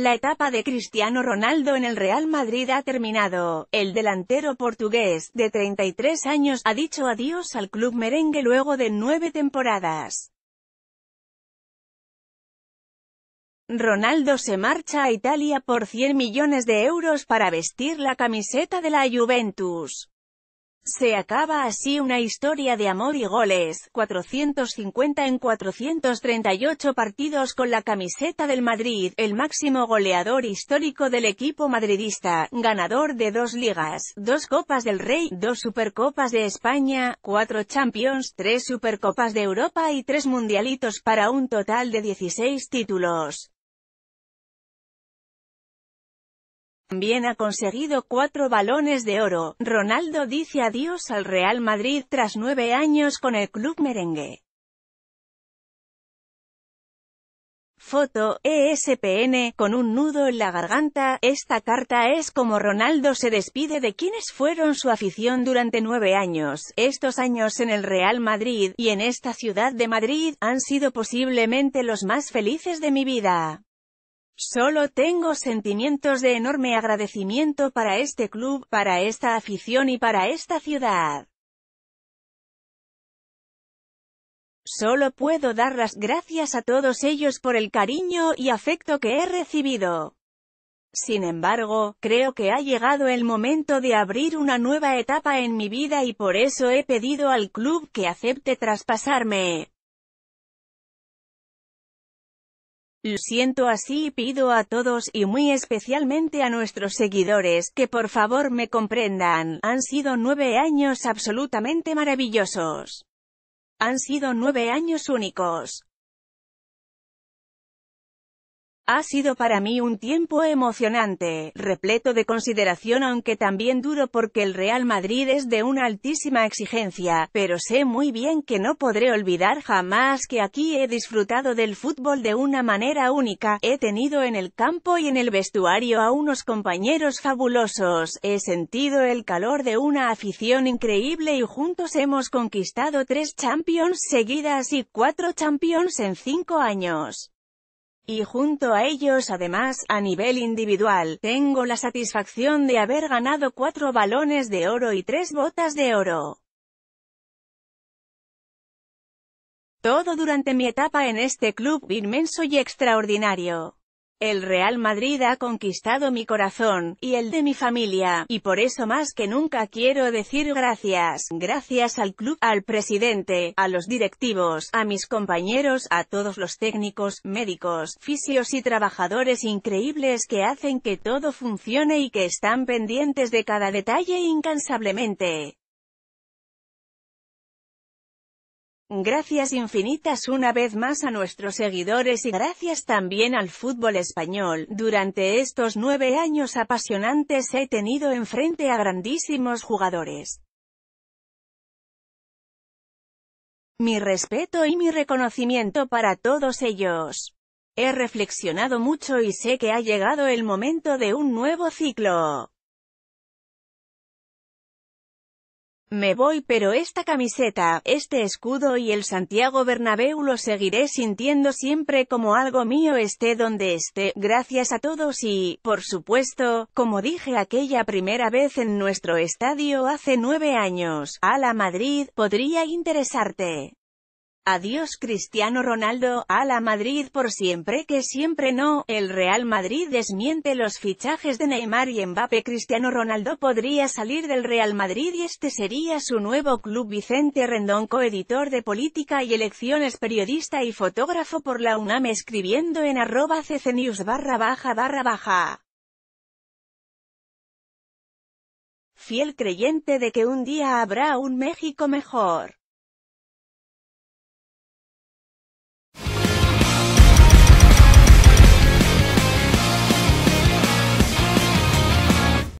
La etapa de Cristiano Ronaldo en el Real Madrid ha terminado. El delantero portugués, de 33 años, ha dicho adiós al club merengue luego de nueve temporadas. Ronaldo se marcha a Italia por 100 millones de euros para vestir la camiseta de la Juventus. Se acaba así una historia de amor y goles, 450 en 438 partidos con la camiseta del Madrid, el máximo goleador histórico del equipo madridista, ganador de dos ligas, dos Copas del Rey, dos Supercopas de España, cuatro Champions, tres Supercopas de Europa y tres Mundialitos para un total de 16 títulos. También ha conseguido cuatro balones de oro. Ronaldo dice adiós al Real Madrid tras nueve años con el club merengue. Foto, ESPN, con un nudo en la garganta, esta carta es como Ronaldo se despide de quienes fueron su afición durante nueve años. Estos años en el Real Madrid, y en esta ciudad de Madrid, han sido posiblemente los más felices de mi vida. Solo tengo sentimientos de enorme agradecimiento para este club, para esta afición y para esta ciudad. Solo puedo dar las gracias a todos ellos por el cariño y afecto que he recibido. Sin embargo, creo que ha llegado el momento de abrir una nueva etapa en mi vida y por eso he pedido al club que acepte traspasarme. Lo siento así y pido a todos, y muy especialmente a nuestros seguidores, que por favor me comprendan, han sido nueve años absolutamente maravillosos. Han sido nueve años únicos. Ha sido para mí un tiempo emocionante, repleto de consideración aunque también duro porque el Real Madrid es de una altísima exigencia, pero sé muy bien que no podré olvidar jamás que aquí he disfrutado del fútbol de una manera única, he tenido en el campo y en el vestuario a unos compañeros fabulosos, he sentido el calor de una afición increíble y juntos hemos conquistado tres Champions seguidas y cuatro Champions en cinco años. Y junto a ellos además, a nivel individual, tengo la satisfacción de haber ganado cuatro balones de oro y tres botas de oro. Todo durante mi etapa en este club inmenso y extraordinario. El Real Madrid ha conquistado mi corazón, y el de mi familia, y por eso más que nunca quiero decir gracias, gracias al club, al presidente, a los directivos, a mis compañeros, a todos los técnicos, médicos, fisios y trabajadores increíbles que hacen que todo funcione y que están pendientes de cada detalle incansablemente. Gracias infinitas una vez más a nuestros seguidores y gracias también al fútbol español. Durante estos nueve años apasionantes he tenido enfrente a grandísimos jugadores. Mi respeto y mi reconocimiento para todos ellos. He reflexionado mucho y sé que ha llegado el momento de un nuevo ciclo. Me voy pero esta camiseta, este escudo y el Santiago Bernabéu lo seguiré sintiendo siempre como algo mío esté donde esté, gracias a todos y, por supuesto, como dije aquella primera vez en nuestro estadio hace nueve años, a la Madrid, podría interesarte. Adiós Cristiano Ronaldo, a la Madrid por siempre que siempre no, el Real Madrid desmiente los fichajes de Neymar y Mbappé. Cristiano Ronaldo podría salir del Real Madrid y este sería su nuevo club. Vicente Rendón, coeditor de Política y Elecciones, periodista y fotógrafo por la UNAM escribiendo en arroba ccnews barra baja barra baja. Fiel creyente de que un día habrá un México mejor.